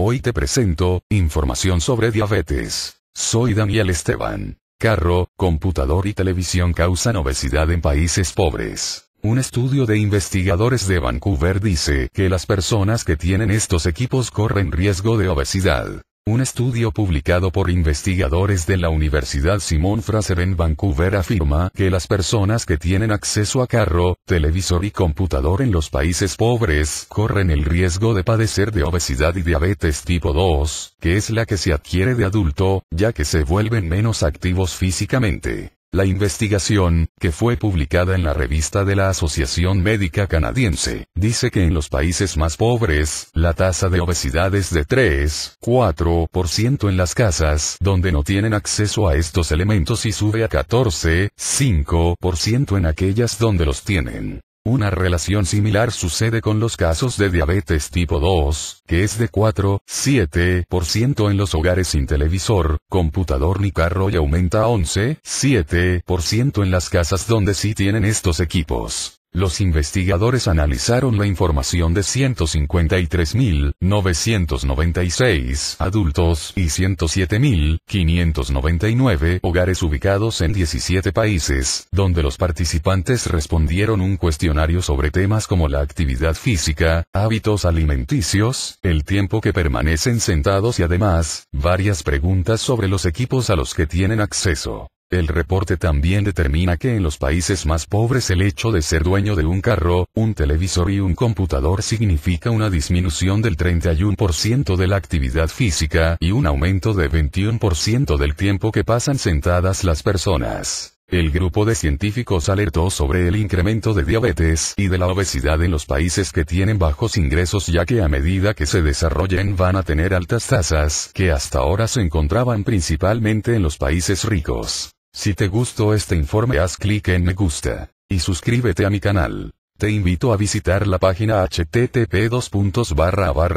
Hoy te presento, información sobre diabetes. Soy Daniel Esteban. Carro, computador y televisión causan obesidad en países pobres. Un estudio de investigadores de Vancouver dice que las personas que tienen estos equipos corren riesgo de obesidad. Un estudio publicado por investigadores de la Universidad Simon Fraser en Vancouver afirma que las personas que tienen acceso a carro, televisor y computador en los países pobres corren el riesgo de padecer de obesidad y diabetes tipo 2, que es la que se adquiere de adulto, ya que se vuelven menos activos físicamente. La investigación, que fue publicada en la revista de la Asociación Médica Canadiense, dice que en los países más pobres, la tasa de obesidad es de 3,4% en las casas donde no tienen acceso a estos elementos y sube a 14,5% en aquellas donde los tienen. Una relación similar sucede con los casos de diabetes tipo 2, que es de 4,7% en los hogares sin televisor, computador ni carro y aumenta a 11,7% en las casas donde sí tienen estos equipos. Los investigadores analizaron la información de 153.996 adultos y 107.599 hogares ubicados en 17 países, donde los participantes respondieron un cuestionario sobre temas como la actividad física, hábitos alimenticios, el tiempo que permanecen sentados y además, varias preguntas sobre los equipos a los que tienen acceso. El reporte también determina que en los países más pobres el hecho de ser dueño de un carro, un televisor y un computador significa una disminución del 31% de la actividad física y un aumento de 21% del tiempo que pasan sentadas las personas. El grupo de científicos alertó sobre el incremento de diabetes y de la obesidad en los países que tienen bajos ingresos ya que a medida que se desarrollen van a tener altas tasas que hasta ahora se encontraban principalmente en los países ricos. Si te gustó este informe haz clic en me gusta. Y suscríbete a mi canal. Te invito a visitar la página http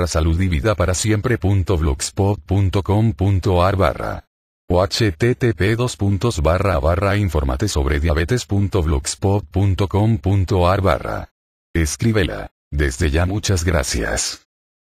saludividaparasiempre.blogspot.com.ar barra o http para barra informate sobre diabetes.blogspot.com.ar barra. Escríbela. Desde ya muchas gracias.